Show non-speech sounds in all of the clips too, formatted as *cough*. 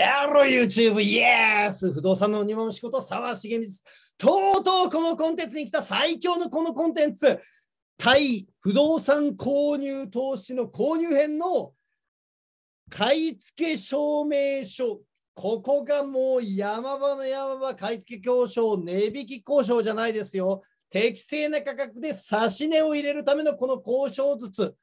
やろ YouTube! イエ s 不動産の庭の仕事、沢重光です。とうとうこのコンテンツに来た最強のこのコンテンツ、対不動産購入投資の購入編の買い付け証明書。ここがもう山場の山場、買い付け交渉、値引き交渉じゃないですよ。適正な価格で差し値を入れるためのこの交渉術。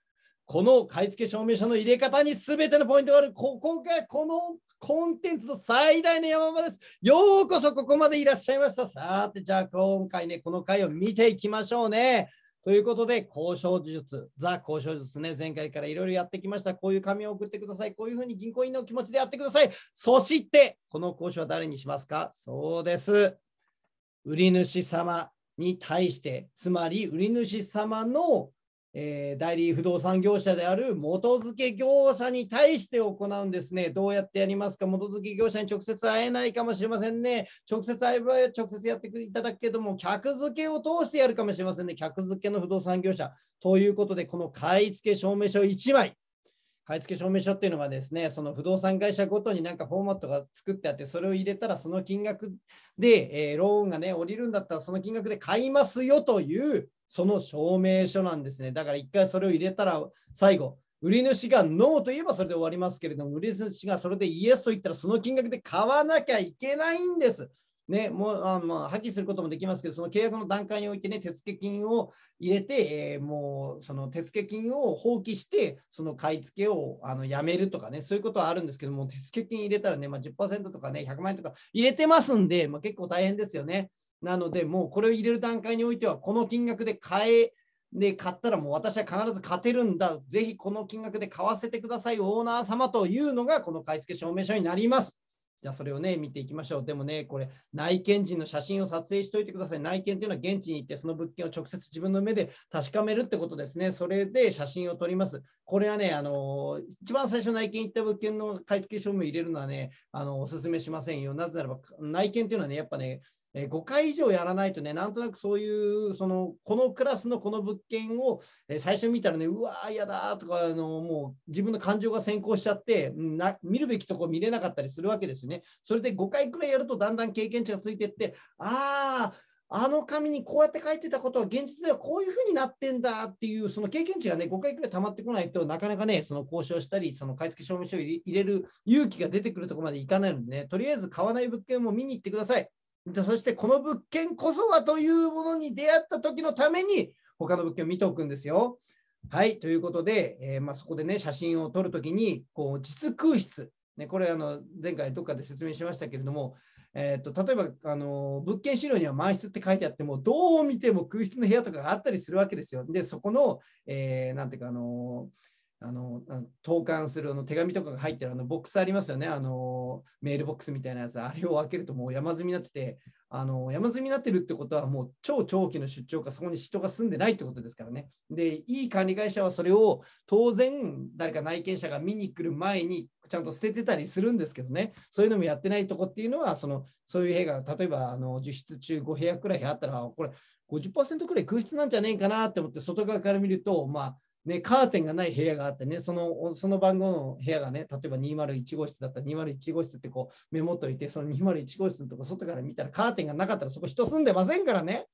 この買い付け証明書の入れ方に全てのポイントがある。ここがこのコンテンツの最大の山場です。ようこそここまでいらっしゃいました。さて、じゃあ今回ね、この回を見ていきましょうね。ということで、交渉術、ザ・交渉術ね、前回からいろいろやってきました。こういう紙を送ってください。こういうふうに銀行員の気持ちでやってください。そして、この交渉は誰にしますかそうです。売り主様に対して、つまり売り主様のえー、代理不動産業者である元付業者に対して行うんですね。どうやってやりますか元付業者に直接会えないかもしれませんね。直接会えば直接やっていただくけども、客付けを通してやるかもしれませんね。客付けの不動産業者。ということで、この買い付け証明書1枚。買い付け証明書っていうのはですね、その不動産会社ごとになんかフォーマットが作ってあって、それを入れたらその金額で、えー、ローンがね、降りるんだったらその金額で買いますよという、その証明書なんですね。だから一回それを入れたら、最後、売り主がノーと言えばそれで終わりますけれども、売り主がそれでイエスと言ったら、その金額で買わなきゃいけないんです。ね、もうあまあ破棄することもできますけど、その契約の段階においてね、手付金を入れて、えー、もうその手付金を放棄して、その買い付けをあのやめるとかね、そういうことはあるんですけども、手付金入れたらね、まあ、10%とかね、100万円とか入れてますんで、まあ、結構大変ですよね。なので、もうこれを入れる段階においては、この金額で買え、で買ったらもう私は必ず勝てるんだ、ぜひこの金額で買わせてください、オーナー様というのが、この買い付け証明書になります。じゃあそれをね、見ていきましょう。でもね、これ、内見人の写真を撮影しておいてください。内見というのは現地に行って、その物件を直接自分の目で確かめるってことですね。それで写真を撮ります。これはね、あのー、一番最初内見行った物件の買い付け証明を入れるのはね、あのー、お勧めしませんよ。なぜならば、内見というのはね、やっぱね、え5回以上やらないとね、なんとなくそういう、その、このクラスのこの物件を、え最初見たらね、うわー、嫌だとか、あの、もう自分の感情が先行しちゃって、な見るべきとこ見れなかったりするわけですよね。それで5回くらいやると、だんだん経験値がついてって、ああ、あの紙にこうやって書いてたことは現実ではこういうふうになってんだっていう、その経験値がね、5回くらい溜まってこないとなかなかね、その交渉したり、その買い付け証明書を入れる勇気が出てくるところまでいかないのでね、とりあえず買わない物件も見に行ってください。そしてこの物件こそはというものに出会った時のために他の物件を見ておくんですよ。はい、ということで、えー、まあ、そこでね、写真を撮るときに、こう、実空室。ね、これ、あの、前回どっかで説明しましたけれども、えーと、例えば、あの、物件資料には満室って書いてあっても、どう見ても空室の部屋とかがあったりするわけですよ。で、そこの、えー、ていうか、あのーあの投函するあの手紙とかが入ってるあのボックスありますよねあのメールボックスみたいなやつあれを開けるともう山積みになっててあの山積みになってるってことはもう超長期の出張かそこに人が住んでないってことですからねでいい管理会社はそれを当然誰か内見者が見に来る前にちゃんと捨ててたりするんですけどねそういうのもやってないとこっていうのはそのそういう部屋が例えばあの実質中5部屋くらいあったらこれ50%くらい空室なんじゃねえかなって思って外側から見るとまあカーテンがない部屋があってね、そのその番号の部屋がね、例えば201号室だったら201号室ってこうメモっといて、その201号室のとこ外から見たらカーテンがなかったらそこ人住んでませんからね。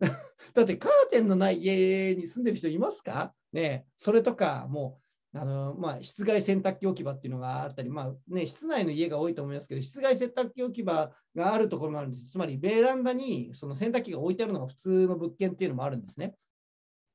*laughs* だってカーテンのない家に住んでる人いますかねそれとか、もう、あのまあ、室外洗濯機置き場っていうのがあったり、まあね、室内の家が多いと思いますけど、室外洗濯機置き場があるところもあるんです。つまり、ベランダにその洗濯機が置いてあるのが普通の物件っていうのもあるんですね。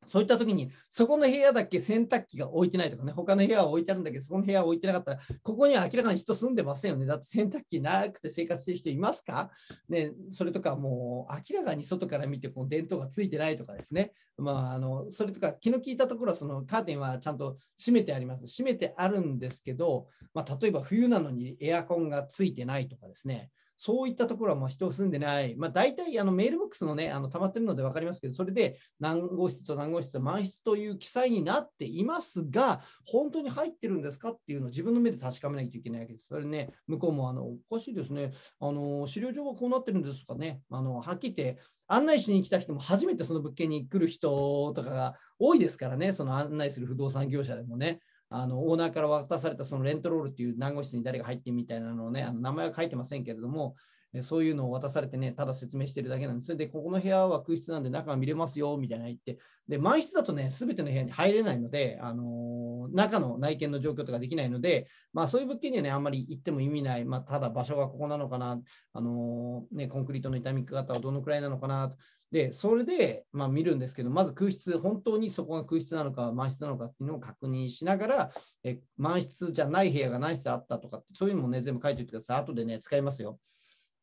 そういった時に、そこの部屋だけ洗濯機が置いてないとかね、他の部屋は置いてあるんだけど、そこの部屋は置いてなかったら、ここには明らかに人住んでませんよね。だって洗濯機なくて生活してる人いますかね、それとかもう明らかに外から見てこう電灯がついてないとかですね。まあ、あの、それとか気の利いたところはそのカーテンはちゃんと閉めてあります。閉めてあるんですけど、まあ、例えば冬なのにエアコンがついてないとかですね。そういったところはもう人を住んでない、まあ、大体あのメールボックスのね、あの溜まってるので分かりますけど、それで何号室と何号室満室という記載になっていますが、本当に入ってるんですかっていうのを自分の目で確かめないといけないわけです。それね、向こうもあのおかしいですね、あの資料上はこうなってるんですとかね、あのはっきり言って、案内しに来た人も初めてその物件に来る人とかが多いですからね、その案内する不動産業者でもね。あのオーナーから渡されたそのレントロールっていう難護室に誰が入ってみたいなのをね、あの名前は書いてませんけれども、そういうのを渡されてね、ただ説明してるだけなんですよ。で、ここの部屋は空室なんで中が見れますよ、みたいな言って。で、満室だとね、すべての部屋に入れないので、あのー、中の内見の状況とかできないので、まあそういう物件にはね、あんまり行っても意味ない。まあただ場所がここなのかな、あのー、ね、コンクリートの痛み方はどのくらいなのかな、で、それで、まあ、見るんですけど、まず空室、本当にそこが空室なのか、満室なのかっていうのを確認しながら、え満室じゃない部屋が何室あったとかって、そういうのもね、全部書いておいてください。後でね、使いますよ。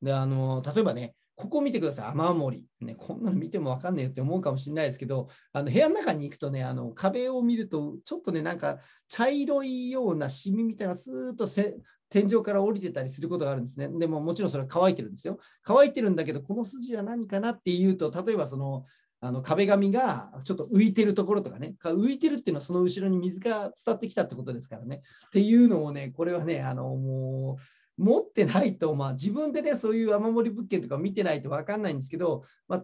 であの例えばね、ここ見てください、雨漏り。ね、こんなの見ても分かんないよって思うかもしれないですけど、あの部屋の中に行くとね、あの壁を見ると、ちょっとね、なんか茶色いようなシミみたいな、スーッと天井から降りてたりすることがあるんですね。でももちろんそれは乾いてるんですよ。乾いてるんだけど、この筋は何かなっていうと、例えばその、あの壁紙がちょっと浮いてるところとかね、浮いてるっていうのはその後ろに水が伝ってきたってことですからね。っていうのをね、これはね、あのもう持ってないと、まあ、自分でね、そういう雨漏り物件とか見てないと分かんないんですけど、まあ、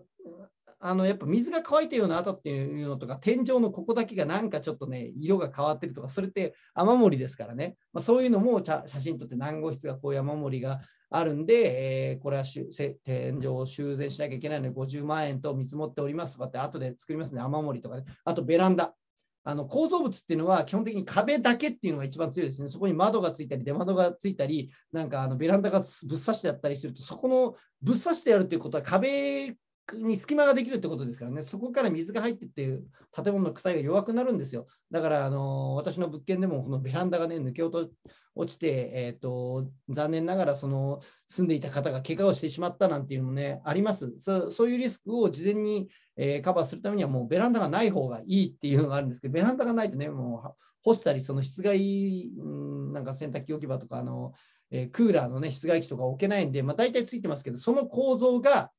あのやっぱ水が乾いたような跡っていうのとか、天井のここだけがなんかちょっとね、色が変わってるとか、それって雨漏りですからね、まあ、そういうのも写真撮って、何号室がこういう雨漏りがあるんで、えー、これは天井を修繕しなきゃいけないので、50万円と見積もっておりますとかって、後で作りますね、雨漏りとかね、あとベランダ。あの構造物っていうのは基本的に壁だけっていうのが一番強いですね。そこに窓がついたり、出窓がついたり、なんかあのベランダがぶっ刺してあったりすると、そこのぶっ刺してやるということは壁に隙間ができるってことですからね、そこから水が入ってって建物の躯体が弱くなるんですよ。だから、あの私の物件でもこのベランダがね、抜け落ちて、えーと、残念ながらその住んでいた方が怪我をしてしまったなんていうのもね、ありますそ。そういうリスクを事前に、えー、カバーするためには、もうベランダがない方がいいっていうのがあるんですけど、ベランダがないとね、もう干したり、その室外、なんか洗濯機置き場とか、あのえー、クーラーの、ね、室外機とか置けないんで、まあ、大体ついてますけど、その構造が、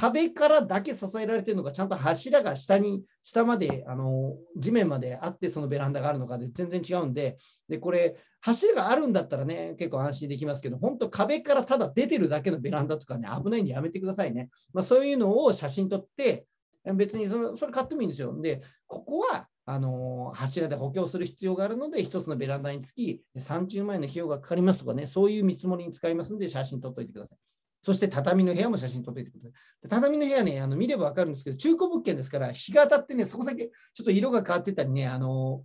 壁からだけ支えられてるのか、ちゃんと柱が下に、下まで、あの地面まであって、そのベランダがあるのかで全然違うんで、でこれ、柱があるんだったらね、結構安心できますけど、本当、壁からただ出てるだけのベランダとかね、危ないんでやめてくださいね。まあ、そういうのを写真撮って、別にそのそれ買ってもいいんですよ。で、ここはあの柱で補強する必要があるので、1つのベランダにつき30万円の費用がかかりますとかね、そういう見積もりに使いますので、写真撮っておいてください。そして畳の部屋も写真撮っていてください。畳の部屋ね、あの見ればわかるんですけど、中古物件ですから、日が当たってね、そこだけちょっと色が変わってたりね、あの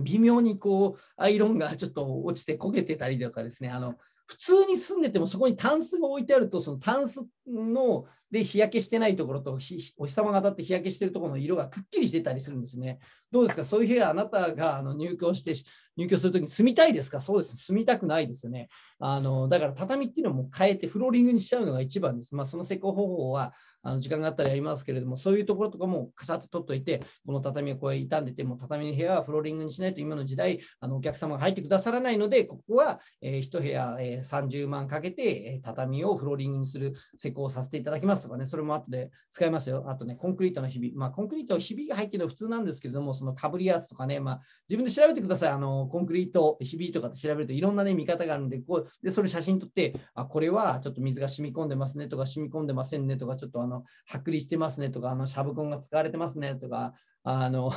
微妙にこうアイロンが *laughs* ちょっと落ちて焦げてたりとかですね、あの普通に住んでてもそこにタンスが置いてあると、そのタンスので日焼けしてないところとお日様が当たって日焼けしてるところの色がくっきりしてたりするんですね。どうですか、そういう部屋、あなたがあの入居して入居するときに住みたいですかそうです。住みたくないですよね。あの、だから畳っていうのも変えてフローリングにしちゃうのが一番です。まあ、その施工方法は、あの、時間があったらやりますけれども、そういうところとかもカサッと取っといて、この畳をこう傷んでても、畳の部屋はフローリングにしないと今の時代、あの、お客様が入ってくださらないので、ここは、えー、1部屋、えー、30万かけて、え畳をフローリングにする施工をさせていただきますとかね、それも後で使いますよ。あとね、コンクリートのひび。まあ、コンクリートひびが入ってるのは普通なんですけれども、そのかぶりつとかね、まあ、自分で調べてください。あのコンクリートひびとかって調べるといろんな、ね、見方があるんでこうでそれ写真撮ってあこれはちょっと水が染み込んでますねとか染み込んでませんねとかちょっとあの剥離してますねとかあのシャブコンが使われてますねとかあの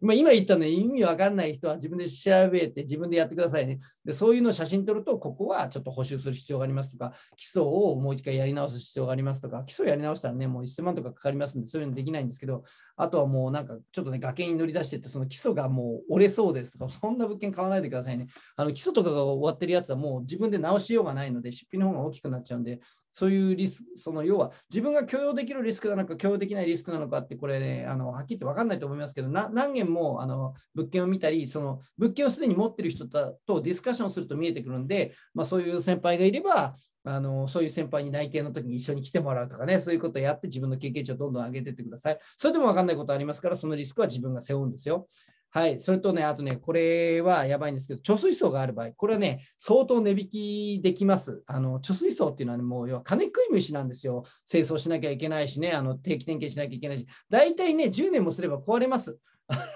まあ、今言ったの意味わかんない人は自分で調べて自分でやってくださいね。で、そういうのを写真撮ると、ここはちょっと補修する必要がありますとか、基礎をもう一回やり直す必要がありますとか、基礎やり直したらね、もう1000万とかかかりますんで、そういうのできないんですけど、あとはもうなんかちょっとね、崖に乗り出してって、その基礎がもう折れそうですとか、そんな物件買わないでくださいね。あの基礎とかが終わってるやつはもう自分で直しようがないので、出費の方が大きくなっちゃうんで、そういうリスク、その要は自分が許容できるリスクなのか、許容できないリスクなのかって、これね、あのはっきりと分かんないと思いますけど、何件もあの物件を見たり、その物件をすでに持ってる人とディスカッションすると見えてくるんで、まあ、そういう先輩がいれば、あのそういう先輩に内定の時に一緒に来てもらうとかね、そういうことをやって自分の経験値をどんどん上げていってください。それでも分かんないことありますから、そのリスクは自分が背負うんですよ。はい、それとね、あとね、これはやばいんですけど、貯水槽がある場合、これはね、相当値引きできます。あの貯水槽っていうのは、ね、もう要は金食い虫なんですよ。清掃しなきゃいけないしね、あの定期点検しなきゃいけないし、大体ね、10年もすれば壊れます。*laughs*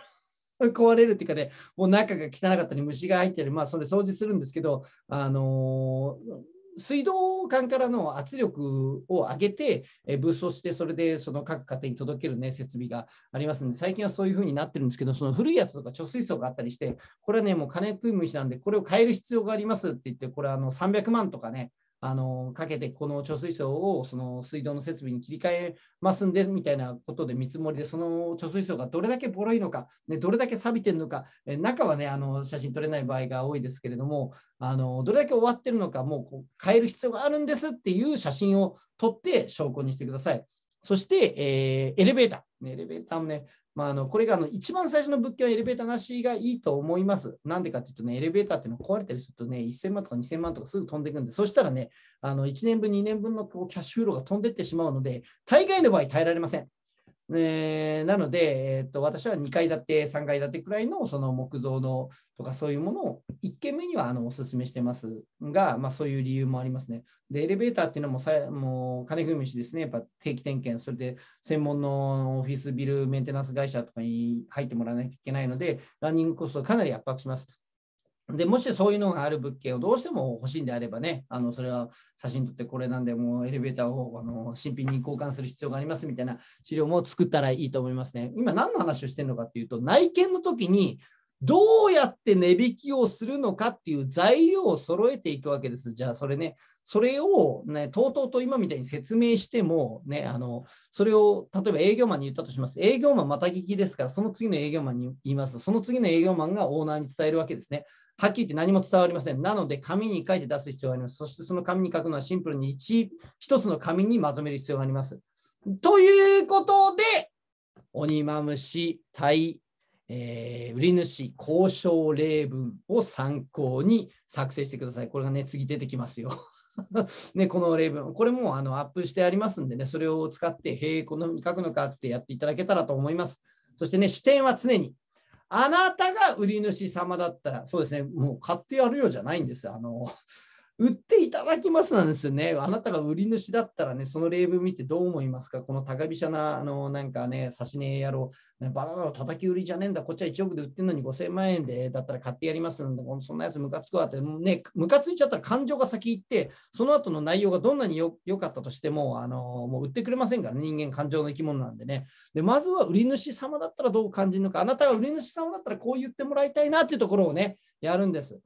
壊れるっていうかね、もう中が汚かったり虫が入ってる、まあ、それ掃除するんですけど、あのー水道管からの圧力を上げて、えブーストして、それでその各家庭に届ける、ね、設備がありますので、最近はそういうふうになってるんですけど、その古いやつとか貯水槽があったりして、これはね、もう金食い虫なんで、これを変える必要がありますって言って、これはあの300万とかね、あのかけてこの貯水槽をその水道の設備に切り替えますんでみたいなことで見積もりでその貯水槽がどれだけボロいのか、ね、どれだけ錆びてるのか、え中は、ね、あの写真撮れない場合が多いですけれどもあのどれだけ終わってるのかもうこう変える必要があるんですっていう写真を撮って証拠にしてください。そして、えー、エレベータね、エレベーターもね、まあ、あのこれがあの一番最初の物件はエレベーターなしがいいと思います。なんでかっていうとね、エレベーターっていうの壊れたりするとね、1000万とか2000万とかすぐ飛んでいくんで、そしたらね、あの1年分、2年分のこうキャッシュフローが飛んでってしまうので、大概の場合耐えられません。えー、なので、えーと、私は2階建て、3階建てくらいのその木造のとかそういうものを1軒目にはあのお勧めしてますが、まあ、そういう理由もありますね。で、エレベーターっていうのもさもう金組しですね、やっぱ定期点検、それで専門のオフィスビルメンテナンス会社とかに入ってもらわなきゃいけないので、ランニングコストをかなり圧迫します。でもしそういうのがある物件をどうしても欲しいんであればね、あのそれは写真撮ってこれなんで、もうエレベーターをあの新品に交換する必要がありますみたいな資料も作ったらいいと思いますね。今、何の話をしてるのかっていうと、内見の時にどうやって値引きをするのかっていう材料を揃えていくわけです。じゃあ、それね、それをね、とうとうと今みたいに説明しても、ね、あの、それを、例えば営業マンに言ったとします。営業マンまた聞きですから、その次の営業マンに言います。その次の営業マンがオーナーに伝えるわけですね。はっきり言って何も伝わりません。なので、紙に書いて出す必要があります。そして、その紙に書くのはシンプルに 1, 1つの紙にまとめる必要があります。ということで、鬼まむし対えー、売り主交渉例文を参考に作成してください。これがね、次出てきますよ。*laughs* ね、この例文、これもあのアップしてありますんでね、それを使って、へえ、このように書くのかってやっていただけたらと思います。そしてね、視点は常に、あなたが売り主様だったら、そうですね、もう買ってやるよじゃないんです。あの売っていただきますなんですよね。あなたが売り主だったらね、その例文見てどう思いますかこの高飛車な、あの、なんかね、差し値野郎、バナナの叩き売りじゃねえんだ、こっちは1億で売ってんのに5000万円で、だったら買ってやりますんで、そんなやつムカつくわって、ね、ムカついちゃったら感情が先行って、その後の内容がどんなによ良かったとしても、あの、もう売ってくれませんから、ね、人間感情の生き物なんでね。で、まずは売り主様だったらどう感じるのか、あなたが売り主様だったらこう言ってもらいたいなっていうところをね、やるんです。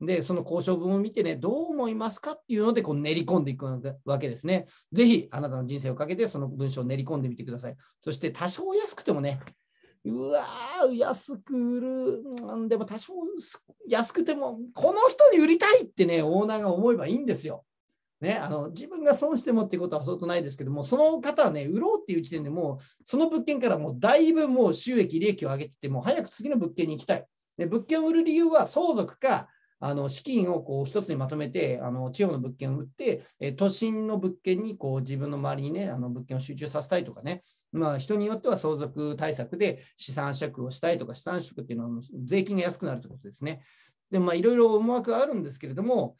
で、その交渉文を見てね、どう思いますかっていうので、こう練り込んでいくわけですね。ぜひ、あなたの人生をかけて、その文章を練り込んでみてください。そして、多少安くてもね、うわー、安く売る、でも多少安くても、この人に売りたいってね、オーナーが思えばいいんですよ。ね、あの自分が損してもってことは相当ないですけども、その方はね、売ろうっていう時点でもう、その物件からもうだいぶもう収益、利益を上げてて、もう早く次の物件に行きたい。で物件を売る理由は相続か、あの資金をこう一つにまとめて、あの地方の物件を売って、え都心の物件にこう自分の周りにね、あの物件を集中させたいとかね、まあ、人によっては相続対策で資産借をしたいとか、資産借っていうのは税金が安くなるということですね。で、まあ、いろいろ思惑があるんですけれども、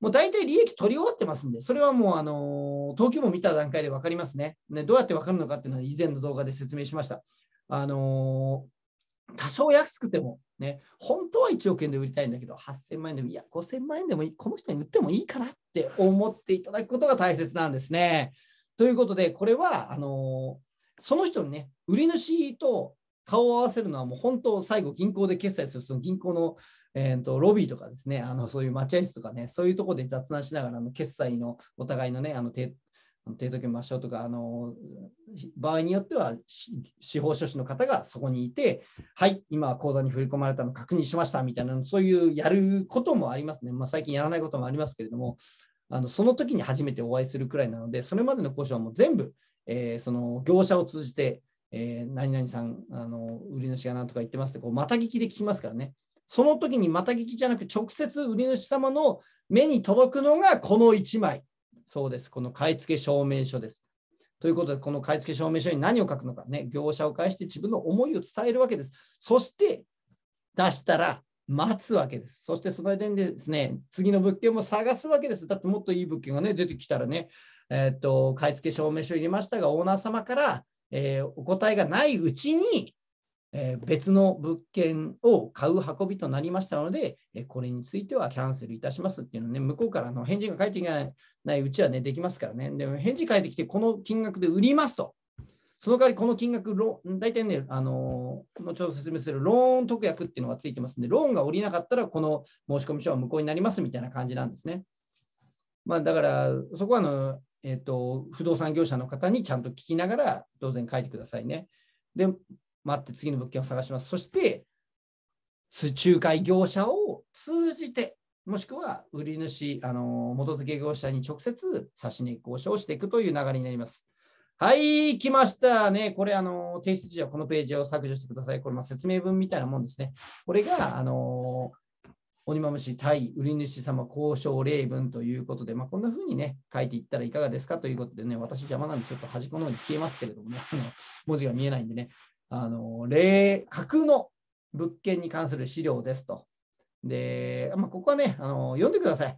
もう大体利益取り終わってますんで、それはもう、あの、東京も見た段階で分かりますね。ねどうやって分かるのかっていうのは以前の動画で説明しました。あの多少安くても、ね、本当は1億円で売りたいんだけど、8000万円でも、いや、5000万円でもいい、この人に売ってもいいかなって思っていただくことが大切なんですね。ということで、これは、あのー、その人にね、売り主と顔を合わせるのはもう本当、最後、銀行で決済する、その銀行の、えーと、ロビーとかですね、あのそういう待合室とかね、そういうところで雑談しながらの決済のお互いのね、あの手提督抹消とか、あの、場合によっては、司法書士の方がそこにいて、はい、今、口座に振り込まれたの確認しましたみたいな、そういうやることもありますね。まあ、最近やらないこともありますけれども、あのその時に初めてお会いするくらいなので、それまでの交渉はもう全部、えー、その業者を通じて、えー、何々さん、あの売り主が何とか言ってますってこう、また聞きで聞きますからね。その時にまた聞きじゃなく、直接売り主様の目に届くのがこの1枚。そうです。この買い付け証明書です。ということで、この買付証明書に何を書くのか、ね、業者を介して自分の思いを伝えるわけです。そして出したら待つわけです。そしてその間にですね、次の物件も探すわけです。だってもっといい物件が、ね、出てきたらね、えー、っと買付証明書入れましたが、オーナー様から、えー、お答えがないうちにえ別の物件を買う運びとなりましたので、えこれについてはキャンセルいたしますっていうのね、向こうからの返事が返ってきないうちはね、できますからね。でも返事返ってきて、この金額で売りますと。その代わりこの金額、大体ね、あのー、後ほど説明するローン特約っていうのがついてますんで、ローンが下りなかったら、この申込書は無効になりますみたいな感じなんですね。まあ、だから、そこはあの、えーと、不動産業者の方にちゃんと聞きながら、当然書いてくださいね。で、待って次の物件を探します。そして、仲介業者を通じて、もしくは売り主、あの元付業者に直接差し値交渉をしていくという流れになります。はい、来ましたね。これ、あの、提出時はこのページを削除してください。これ、まあ、説明文みたいなもんですね。これが、あの、鬼ま虫対売り主様交渉例文ということで、まあ、こんな風にね、書いていったらいかがですかということでね、私邪魔なんでちょっと端っこの方に消えますけれどもね、文字が見えないんでね、あの例架空の物件に関する資料ですと。で、まあ、ここはねあの、読んでください。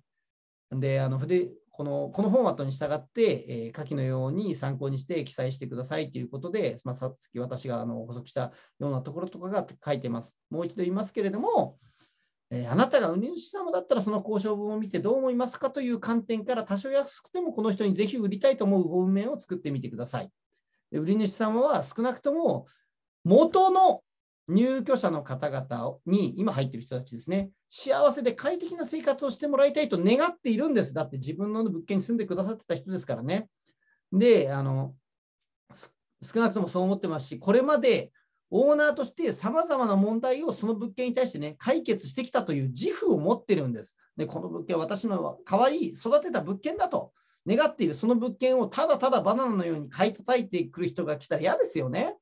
で、あの筆このこのフォーマットに従って、えー、下記のように参考にして記載してくださいということで、まあ、さっき私があの補足したようなところとかが書いてます。もう一度言いますけれども、えー、あなたが売り主様だったらその交渉文を見てどう思いますかという観点から多少安くてもこの人にぜひ売りたいと思う文面を作ってみてください。で売り主様は少なくとも元の入居者の方々に、今入ってる人たちですね、幸せで快適な生活をしてもらいたいと願っているんです。だって自分の物件に住んでくださってた人ですからね。で、あの、少なくともそう思ってますし、これまでオーナーとしてさまざまな問題をその物件に対してね、解決してきたという自負を持ってるんです。で、この物件、私の可愛い育てた物件だと願っている、その物件をただただバナナのように買い叩いてくる人が来たら嫌ですよね。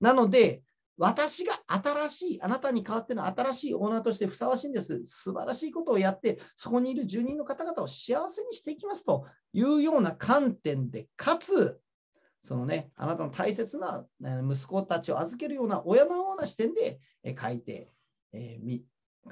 なので、私が新しい、あなたに代わっての新しいオーナーとしてふさわしいんです。素晴らしいことをやって、そこにいる住人の方々を幸せにしていきますというような観点で、かつ、そのね、あなたの大切な息子たちを預けるような親のような視点で書いて、えー、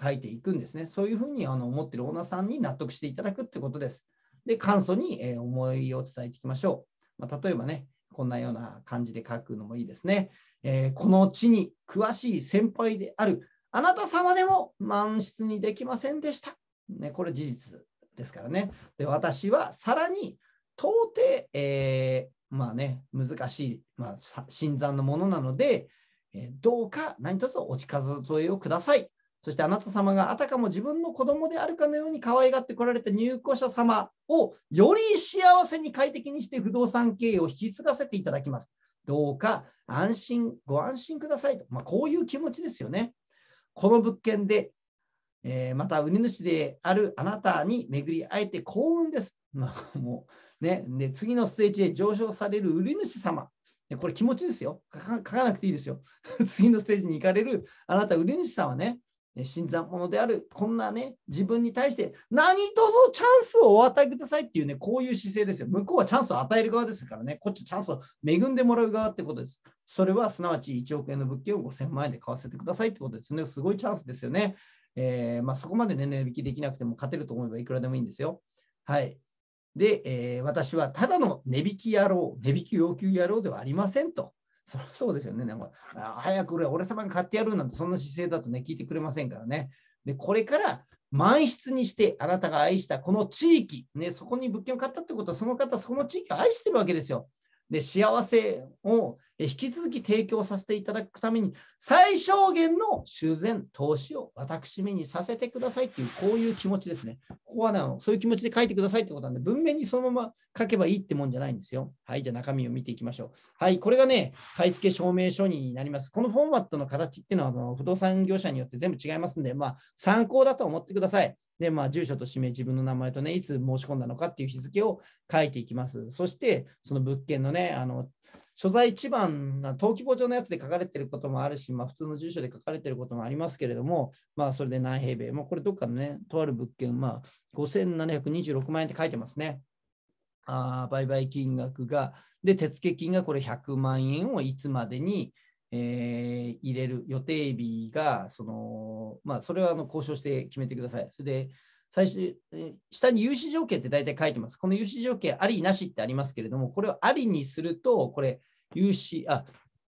書いていくんですね。そういうふうにあの思っているオーナーさんに納得していただくってことです。で、簡素に、え思いを伝えていきましょう。まあ、例えばね、こんなような感じで書くのもいいですね。えー、この地に詳しい先輩であるあなた様でも満室にできませんでした。ね、これ事実ですからね。で私はさらに到底、えー、まあね、難しい、まあ、新参のものなので、えー、どうか何卒お近づきをください。そしてあなた様があたかも自分の子供であるかのように可愛がってこられた入居者様をより幸せに快適にして不動産経営を引き継がせていただきます。どうか安心、ご安心くださいと。まあ、こういう気持ちですよね。この物件で、えー、また売り主であるあなたに巡り会えて幸運です。まあ、もうね、で次のステージへ上昇される売り主様。これ気持ちですよ。書かなくていいですよ。*laughs* 次のステージに行かれるあなた売り主はね。新参者である、こんなね、自分に対して、何とぞチャンスをお与えくださいっていうね、こういう姿勢ですよ。向こうはチャンスを与える側ですからね、こっちチャンスを恵んでもらう側ってことです。それは、すなわち1億円の物件を5000万円で買わせてくださいってことですね。すごいチャンスですよね。えー、まあ、そこまで値引きできなくても勝てると思えばいくらでもいいんですよ。はい。で、えー、私はただの値引き野郎、値引き要求野郎ではありませんと。そそうですよね。なんか、早く俺俺様に買ってやるなんて、そんな姿勢だとね、聞いてくれませんからね。で、これから満室にして、あなたが愛したこの地域、ね、そこに物件を買ったってことは、その方、その地域を愛してるわけですよ。で幸せを引き続き提供させていただくために最小限の修繕投資を私めにさせてくださいっていうこういう気持ちですね。ここはのそういう気持ちで書いてくださいってことなんで文面にそのまま書けばいいってもんじゃないんですよ。はいじゃあ中身を見ていきましょう。はいこれがね買い付け証明書になります。このフォーマットの形っていうのはあの不動産業者によって全部違いますんでまあ参考だと思ってください。で、まあ、住所と氏名、自分の名前とね、いつ申し込んだのかっていう日付を書いていきます。そして、その物件のね、あの、所在一番登記簿上のやつで書かれてることもあるし、まあ、普通の住所で書かれてることもありますけれども、まあ、それで何平米、もうこれどっかのね、とある物件、まあ、5726万円って書いてますね。あ売買金額が、で、手付金がこれ100万円をいつまでにえー、入れる予定日が、そのまあ、それはあの交渉して決めてください。それで最初、下に融資条件って大体書いてます。この融資条件ありなしってありますけれども、これをありにすると、これ、融資、あ、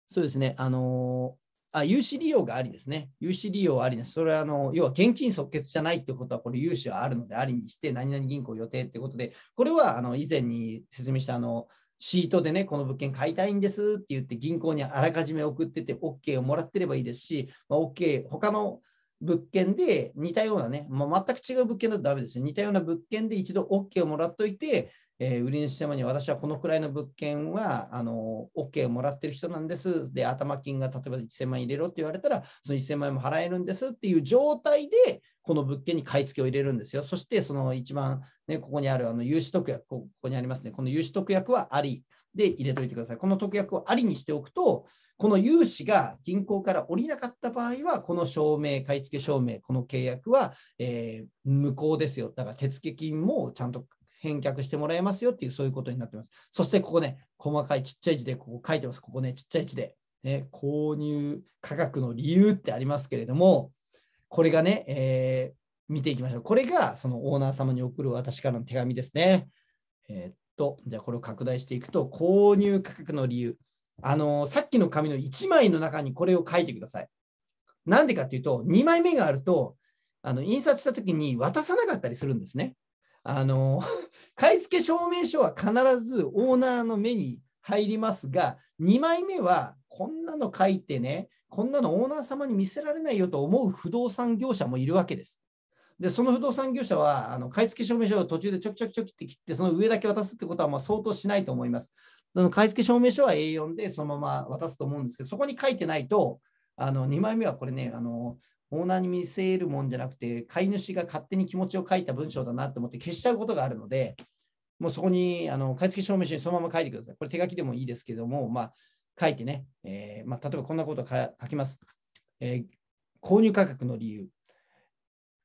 そうですね、あのあ、融資利用がありですね。融資利用ありなし。それは、あの、要は現金即決じゃないってことは、これ融資はあるので、ありにして、何々銀行予定ってことで、これは、あの、以前に説明した、あの、シートでね、この物件買いたいんですって言って銀行にあらかじめ送ってて OK をもらってればいいですし、まあ、OK、他の物件で似たようなね、まあ、全く違う物件だとダメですよ。似たような物件で一度 OK をもらっておいて、えー、売り主様に私はこのくらいの物件はあの OK をもらってる人なんです。で、頭金が例えば1000万入れろって言われたら、その1000万円も払えるんですっていう状態で、この物件に買い付けを入れるんですよ。そして、その一番、ね、ここにあるあの融資特約、ここにありますね、この融資特約はありで入れておいてください。この特約をありにしておくと、この融資が銀行から降りなかった場合は、この証明、買付証明、この契約は、えー、無効ですよ。だから手付金もちゃんと返却してもらえますよっていう、そういうことになってます。そしてここね、細かいちっちゃい字でここ書いてます。ここね、ちっちゃい字で。ね、購入価格の理由ってありますけれども、これがね、えー、見ていきましょう。これがそのオーナー様に送る私からの手紙ですね。えー、っと、じゃあこれを拡大していくと、購入価格の理由。あのー、さっきの紙の1枚の中にこれを書いてください。なんでかっていうと、2枚目があると、あの印刷した時に渡さなかったりするんですね。あのー、*laughs* 買付証明書は必ずオーナーの目に入りますが、2枚目はこんなの書いてね、こんなのオーナー様に見せられないよと思う不動産業者もいるわけです。で、その不動産業者は、あの買付証明書を途中でちょきちょきちょきって切って、その上だけ渡すってことはまあ相当しないと思います。その買付証明書は A4 でそのまま渡すと思うんですけど、そこに書いてないと、あの2枚目はこれね、あのオーナーに見せるもんじゃなくて、飼い主が勝手に気持ちを書いた文章だなと思って消しちゃうことがあるので、もうそこにあの買付証明書にそのまま書いてください。これ手書きでもいいですけども、まあ、書いてね、えーまあ、例えばこんなことを書きます、えー、購入価格の理由。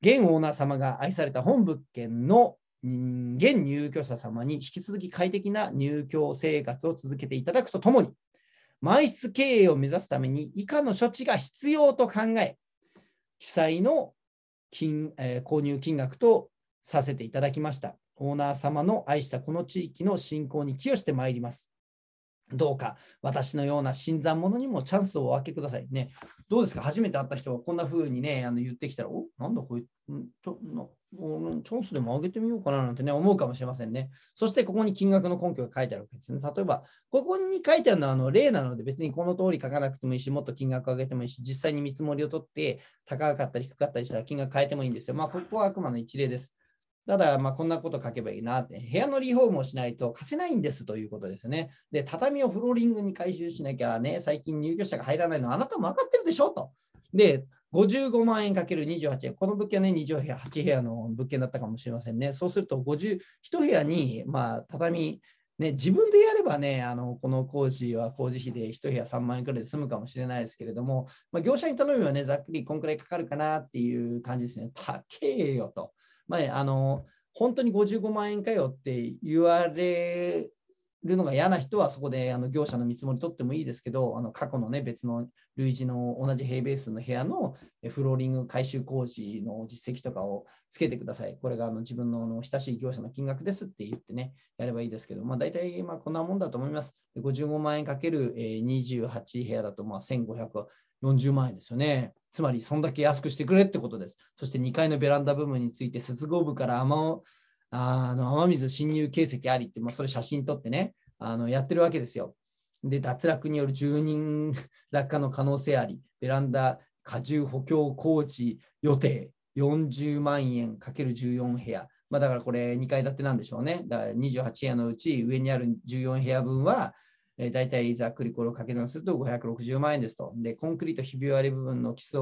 現オーナー様が愛された本物件の現入居者様に引き続き快適な入居生活を続けていただくとともに、満室経営を目指すために以下の処置が必要と考え、記載の金、えー、購入金額とさせていただきました。オーナー様の愛したこの地域の振興に寄与してまいります。どうか私のような新参者にもチャンスをお分けください。ね、どうですか初めて会った人はこんな風にね、あの言ってきたら、おなんだこれ、ちょなチャンスでも上げてみようかななんてね、思うかもしれませんね。そしてここに金額の根拠が書いてあるわけですね。例えば、ここに書いてあるのはあの例なので、別にこの通り書かなくてもいいし、もっと金額上げてもいいし、実際に見積もりを取って、高かったり低かったりしたら金額変えてもいいんですよ。まあ、ここはあくまの一例です。ただ、まあ、こんなこと書けばいいなって、部屋のリフォームをしないと貸せないんですということですね。で、畳をフローリングに回収しなきゃね、最近入居者が入らないのあなたも分かってるでしょと。で、55万円かける28円、この物件ね、28部屋、部屋の物件だったかもしれませんね。そうすると、50、1部屋に、まあ、畳、ね、自分でやればね、あのこの工事は工事費で1部屋3万円くらいで済むかもしれないですけれども、まあ、業者に頼めばね、ざっくりこんくらいかかるかなっていう感じですね。高えよと。前、あの、本当に55万円かよって言われるのが嫌な人は、そこであの業者の見積もり取ってもいいですけど、あの過去のね、別の類似の同じ平米数の部屋のフローリング改修工事の実績とかをつけてください。これがあの自分のあの親しい業者の金額ですって言ってね、やればいいですけど、まあ、大体まあこんなもんだと思います。55万円かける28部屋だとまあ1500 40万円ですよね。つまり、そんだけ安くしてくれってことです。そして2階のベランダ部分について、接合部から雨あの雨水侵入形跡ありって、まあ、それ写真撮ってね、あのやってるわけですよ。で、脱落による住人落下の可能性あり、ベランダ荷重補強工事予定40万円 ×14 部屋。まあ、だからこれ2階建てなんでしょうね。だから28部屋のうち上にある14部屋分はえー、大体ざっくりこれを掛け算すると560万円ですと。で、コンクリートひび割れ部分の基礎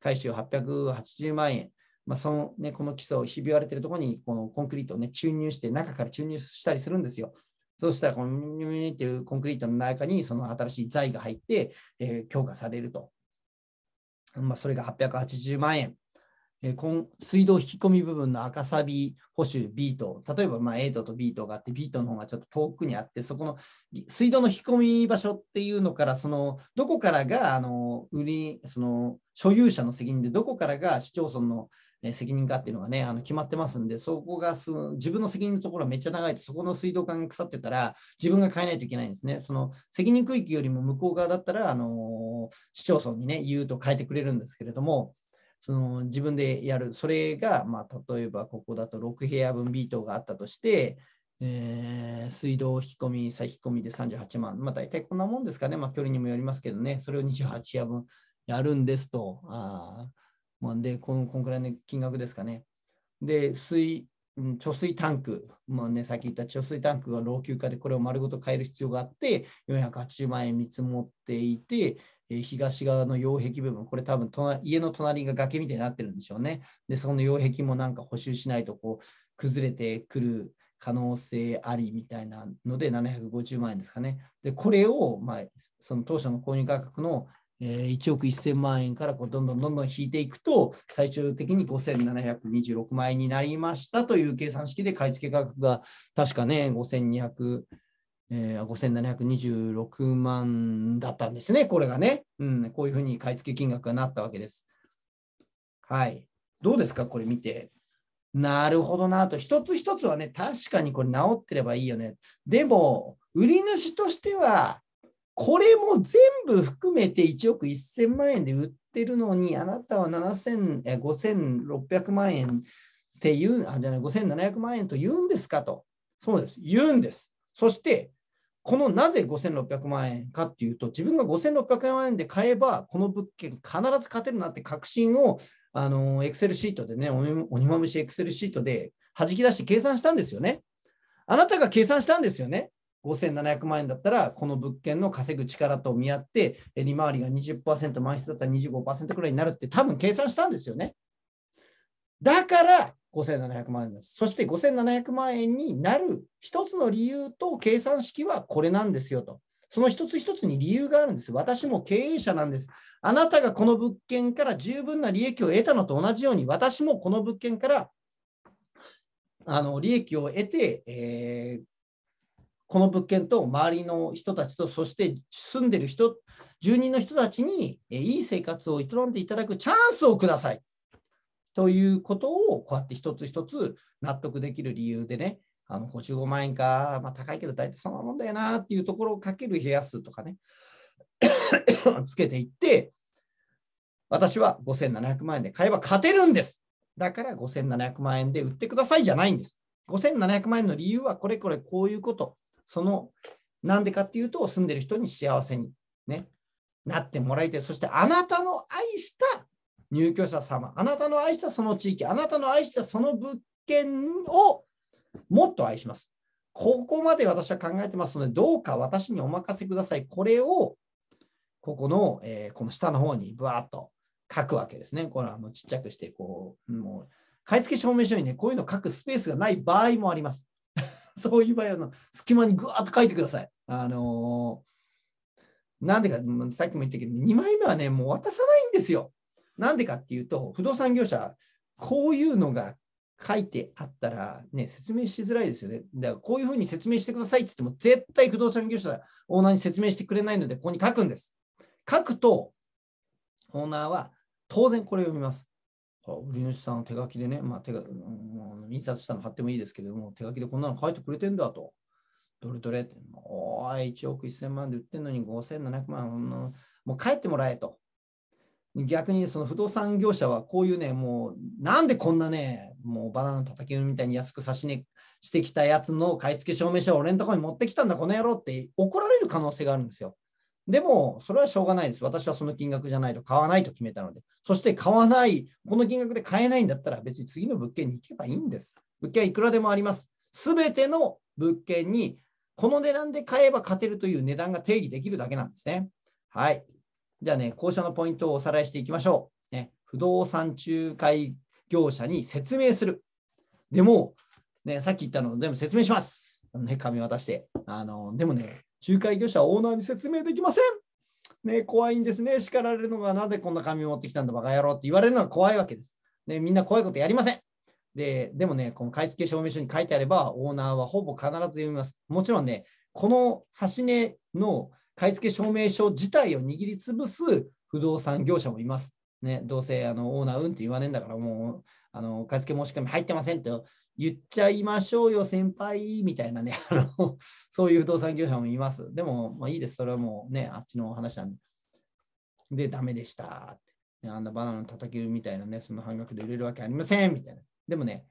回収880万円。まあ、そのね、この基礎をひび割れてるところにこのコンクリートを、ね、注入して中から注入したりするんですよ。そうしたらこのミュミュっていうコンクリートの中にその新しい材が入って、えー、強化されると。まあ、それが880万円。え水道引き込み部分の赤サビ、保守、ビート、例えばまあ8とビートがあって、ビートの方がちょっと遠くにあって、そこの水道の引き込み場所っていうのから、そのどこからがあの売りその所有者の責任で、どこからが市町村の責任かっていうのがね、あの決まってますんで、そこがす自分の責任のところめっちゃ長いと、そこの水道管が腐ってたら、自分が変えないといけないんですね。その責任区域よりも向こう側だったら、あの市町村にね、言うと変えてくれるんですけれども、その自分でやる。それが、まあ、例えばここだと6部屋分 B 棟があったとして、えー、水道引き込み、再引き込みで38万。まあ、大体こんなもんですかね。まあ、距離にもよりますけどね。それを28屋分やるんですと。あまあ、でこの、こんくらいの金額ですかね。で、水、貯水タンク、まあね、さっき言った貯水タンクが老朽化でこれを丸ごと変える必要があって480万円見積もっていて、えー、東側の擁壁部分これ多分家の隣が崖みたいになってるんでしょうねでその擁壁もなんか補修しないとこう崩れてくる可能性ありみたいなので750万円ですかねでこれを、まあ、その当初の購入価格の1億1000万円からこうどんどんどんどん引いていくと、最終的に5726万円になりましたという計算式で、買い付け価格が確かね、5200、えー、5726万だったんですね、これがね。うん、こういうふうに買い付け金額がなったわけです。はい。どうですか、これ見て。なるほどなと。一つ一つはね、確かにこれ直ってればいいよね。でも、売り主としては、これも全部含めて1億1000万円で売ってるのに、あなたは5600万円っていう、あ、じゃない、5700万円と言うんですかと。そうです、言うんです。そして、このなぜ5600万円かっていうと、自分が5600万円で買えば、この物件必ず勝てるなって確信を、あの、エクセルシートでね、鬼まむしエクセルシートで弾き出して計算したんですよね。あなたが計算したんですよね。5700万円だったら、この物件の稼ぐ力と見合って、利回りが20%、満室だったら25%くらいになるって、多分計算したんですよね。だから、5700万円です。そして5700万円になる一つの理由と計算式はこれなんですよと。その一つ一つに理由があるんです。私も経営者なんです。あなたがこの物件から十分な利益を得たのと同じように、私もこの物件からあの利益を得て、えー、この物件と周りの人たちと、そして住んでる人、住人の人たちにいい生活を営んでいただくチャンスをください。ということを、こうやって一つ一つ納得できる理由でね、あの55万円か、まあ、高いけど大体そんなもんだよなっていうところをかける部屋数とかね、*coughs* つけていって、私は5700万円で買えば勝てるんです。だから5700万円で売ってくださいじゃないんです。5700万円の理由はこれこれこういうこと。その、なんでかっていうと、住んでる人に幸せに、ね、なってもらいたい。そして、あなたの愛した入居者様、あなたの愛したその地域、あなたの愛したその物件をもっと愛します。ここまで私は考えてますので、どうか私にお任せください。これを、ここの、えー、この下の方にぶわっと書くわけですね。このちっちゃくして、こう、もう、買付証明書にね、こういうの書くスペースがない場合もあります。そういう場合は、隙間にぐわっと書いてください。あのー、なんでか、さっきも言ったけど、2枚目はね、もう渡さないんですよ。なんでかっていうと、不動産業者、こういうのが書いてあったら、ね、説明しづらいですよね。だからこういうふうに説明してくださいって言っても、絶対不動産業者、オーナーに説明してくれないので、ここに書くんです。書くと、オーナーは当然これを読みます。売り主さん手書きでね、まあ手が、うん、印刷したの貼ってもいいですけれども、手書きでこんなの書いてくれてんだと。どれどれって、おい、1億1000万で売ってんのに5700万、もう帰ってもらえと。逆にその不動産業者はこういうね、もうなんでこんなね、もうバナナ叩き売りみたいに安く差し値、してきたやつの買い付け証明書を俺のところに持ってきたんだ、この野郎って怒られる可能性があるんですよ。でも、それはしょうがないです。私はその金額じゃないと買わないと決めたので。そして買わない、この金額で買えないんだったら別に次の物件に行けばいいんです。物件はいくらでもあります。すべての物件にこの値段で買えば勝てるという値段が定義できるだけなんですね。はい。じゃあね、交渉のポイントをおさらいしていきましょう。ね、不動産仲介業者に説明する。でも、ね、さっき言ったのを全部説明します。ね、紙渡して。あのでもね、仲介業者はオーナーに説明できません。ね、怖いんですね。叱られるのがなんでこんな紙持ってきたんだバカ野郎って言われるのが怖いわけです。ね、みんな怖いことやりません。で、でもね、この買い付け証明書に書いてあれば、オーナーはほぼ必ず読みます。もちろんね、この差し値の買い付け証明書自体を握りつぶす不動産業者もいます。ね、どうせあのオーナーうんって言わねえんだから、もうあの買付申し込み入ってませんって言っちゃいましょうよ、先輩みたいなね、*laughs* あのそういう不動産業者もいます。でも、まあ、いいです、それはもうね、あっちのお話なんで。で、ダメでした。あんなバナナの叩売りみたいなね、その半額で売れるわけありませんみたいな。でもね、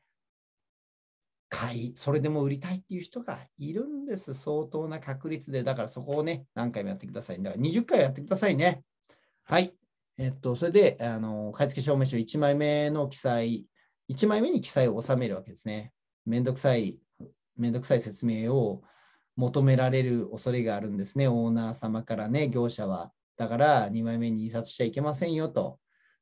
買い、それでも売りたいっていう人がいるんです、相当な確率で。だからそこをね、何回もやってください。だから20回やってくださいね。はい。えっと、それで、あの買付証明書1枚目の記載1枚目に記載を収めるわけですね。めんどくさい、めんどくさい説明を求められる恐れがあるんですね、オーナー様からね、業者は。だから2枚目に印刷しちゃいけませんよと。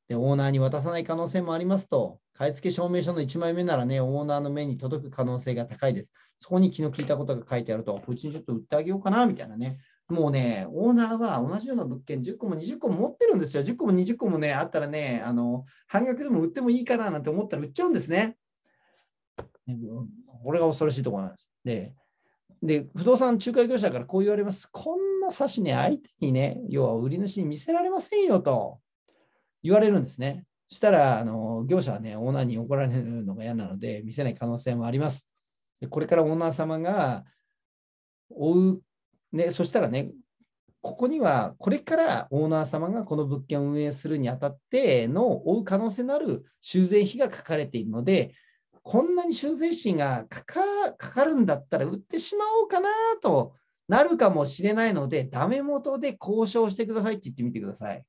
で、オーナーに渡さない可能性もありますと、買い付け証明書の1枚目ならね、オーナーの目に届く可能性が高いです。そこに気の利いたことが書いてあると、うちにちょっと売ってあげようかなみたいなね、もうね、オーナーは同じような物件10個も20個も持ってるんですよ。10個も20個もね、あったらね、あの半額でも売ってもいいかななんて思ったら売っちゃうんですね。これが恐ろしいところなんです。で、で不動産仲介業者からこう言われます。こんな差しね、相手にね、要は売り主に見せられませんよと言われるんですね。したら、あの業者はね、オーナーに怒られるのが嫌なので、見せない可能性もあります。でこれからオーナー様が追うでそしたらね、ここにはこれからオーナー様がこの物件を運営するにあたっての追う可能性のある修繕費が書かれているので、こんなに修繕費がかかるんだったら売ってしまおうかなとなるかもしれないので、ダメ元で交渉してくださいって言ってみてください。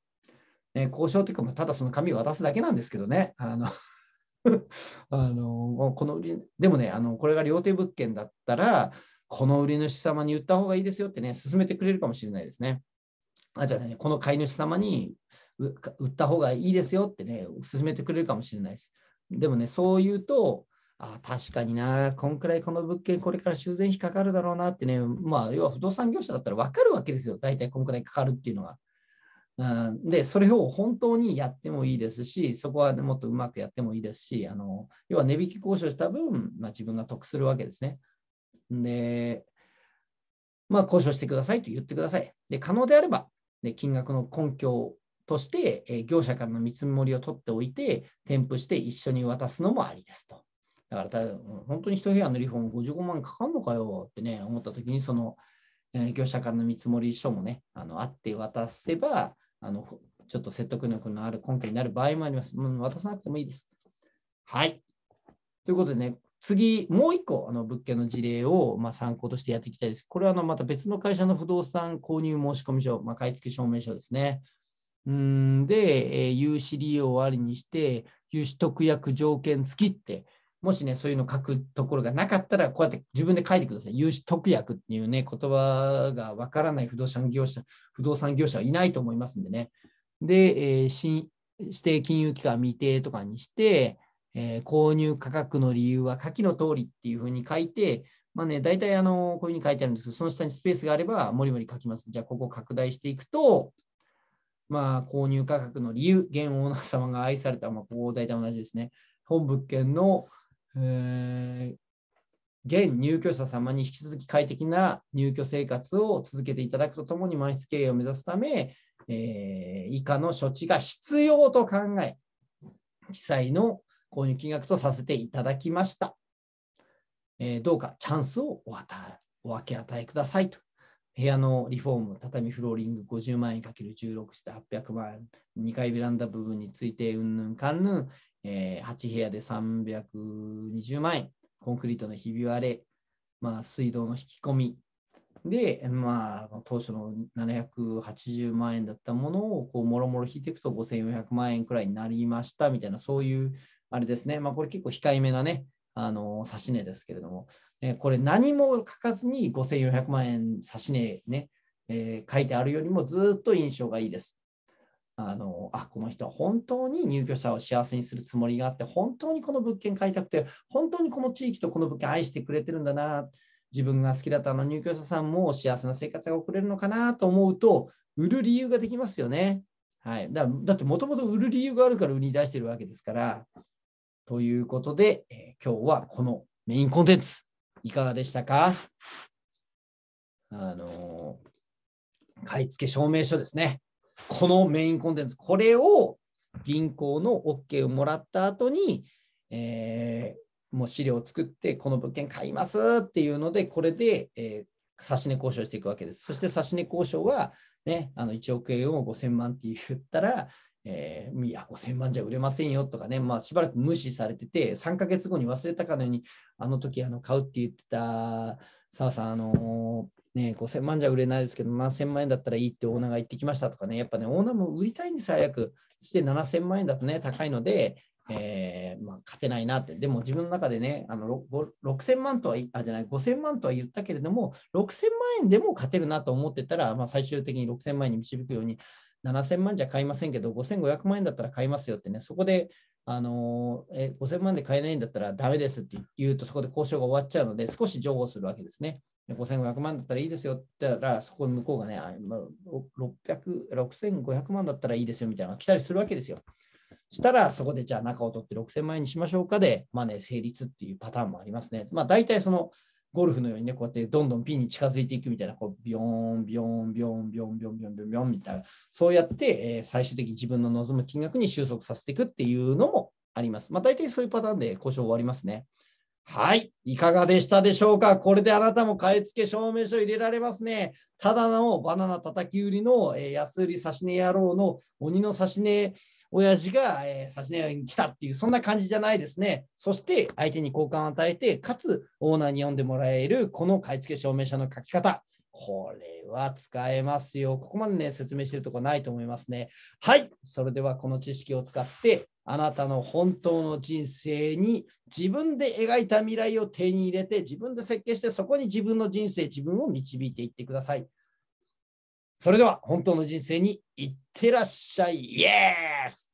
ね、交渉というか、まただその紙を渡すだけなんですけどね。あの *laughs* あのこのでもねあの、これが料亭物件だったら、この売り主様に言った方がいいですよってね、勧めてくれるかもしれないですね。あ、じゃあね、この買い主様に売った方がいいですよってね、勧めてくれるかもしれないです。でもね、そう言うと、あ確かにな、こんくらいこの物件、これから修繕費かかるだろうなってね、まあ、要は不動産業者だったら分かるわけですよ、大体こんくらいかかるっていうのは。うん、で、それを本当にやってもいいですし、そこは、ね、もっとうまくやってもいいですし、あの要は値引き交渉した分、まあ、自分が得するわけですね。で、まあ、交渉してくださいと言ってください。で、可能であれば、ね、金額の根拠として、え業者からの見積もりを取っておいて、添付して一緒に渡すのもありですと。だから、本当に1部屋のリフォーム55万かかるのかよってね、思ったときに、その、え業者からの見積もり書もね、あのあって渡せば、あのちょっと説得力のある根拠になる場合もあります。もう渡さなくてもいいです。はい。ということでね、次、もう一個、あの物件の事例をまあ参考としてやっていきたいです。これはあのまた別の会社の不動産購入申込書、まあ、買付証明書ですね。うんで、えー、融資利用をありにして、融資特約条件付きって、もしね、そういうの書くところがなかったら、こうやって自分で書いてください。融資特約っていうね、言葉がわからない不動産業者、不動産業者はいないと思いますんでね。で、えー、指定金融機関未定とかにして、えー、購入価格の理由は下記の通りっていうふうに書いて、まあね、大体あのこういうふうに書いてあるんですけど、その下にスペースがあれば、もりもり書きます。じゃあ、ここ拡大していくと、まあ、購入価格の理由、現オーナー様が愛された、まあ、ここ大体同じですね。本物件の、えー、現入居者様に引き続き快適な入居生活を続けていただくとともに満室経営を目指すため、えー、以下の処置が必要と考え、記載の購入金額とさせていただきました。えー、どうかチャンスをおお分け与えくださいと。部屋のリフォーム、畳フローリング50万円 ×16 して800万円、2階ベランダ部分についてうんぬんかんぬん、えー、8部屋で320万円、コンクリートのひび割れ、まあ、水道の引き込み、で、まあ、当初の780万円だったものをこうもろもろ引いていくと5400万円くらいになりましたみたいな、そういうあれですね、まあ、これ結構控えめなね、あの指差し値ですけれども、えー、これ何も書かずに5400万円差し値ね、えー、書いてあるよりもずっと印象がいいです。あのあこの人は本当に入居者を幸せにするつもりがあって本当にこの物件買いたくて本当にこの地域とこの物件愛してくれてるんだな自分が好きだったあの入居者さんも幸せな生活が送れるのかなと思うと売る理由ができますよね。はい、だだってもともと売る理由があるから売り出してるわけですからということで、えー、今日はこのメインコンテンツ、いかがでしたかあのー、買い付け証明書ですね。このメインコンテンツ、これを銀行の OK をもらった後に、えー、もう資料を作って、この物件買いますっていうので、これで、えー、差し値交渉していくわけです。そして差し値交渉は、ね、あの1億円を5000万って言ったら、えー、いや、5000万じゃ売れませんよとかね、まあ、しばらく無視されてて、3ヶ月後に忘れたかのように、あの時あの買うって言ってた澤さん、あのー、ね、5000万じゃ売れないですけど、まあ、1000万円だったらいいってオーナーが言ってきましたとかね、やっぱね、オーナーも売りたいんです早く。して7000万円だとね、高いので、えーまあ、勝てないなって、でも自分の中でね、あの6000万とは、あ、じゃない、5000万とは言ったけれども、6000万円でも勝てるなと思ってたら、まあ、最終的に6000万円に導くように7000万じゃ買いませんけど、5500万円だったら買いますよってね、そこで、あのえ5000万で買えないんだったらダメですって言うと、そこで交渉が終わっちゃうので、少し譲歩するわけですね。5500万だったらいいですよって言ったら、そこ向こうがね、6500万だったらいいですよみたいなのが来たりするわけですよ。したら、そこでじゃあ中を取って6000万円にしましょうかで、まあね、成立っていうパターンもありますね。まあ大体そのゴルフのようにね、こうやってどんどんピンに近づいていくみたいな、こうビヨーン、ビヨーン、ビヨーン、ビヨーン、ビヨーン、ビヨーン、ビヨーンみたいな、そうやって、えー、最終的に自分の望む金額に収束させていくっていうのもあります。まあ、大体そういうパターンで交渉終わりますね。はい。いかがでしたでしょうかこれであなたも買い付け証明書入れられますね。ただのバナナ叩き売りの、えー、安売り差し値野郎の鬼の差し値、親父が、えー、差し値に来たっていう、そんな感じじゃないですね。そして、相手に好感を与えて、かつ、オーナーに読んでもらえる、この買い付け証明書の書き方。これは使えますよ。ここまでね、説明してるとこないと思いますね。はい。それでは、この知識を使って、あなたの本当の人生に自分で描いた未来を手に入れて、自分で設計して、そこに自分の人生、自分を導いていってください。それでは本当の人生にいってらっしゃいイエス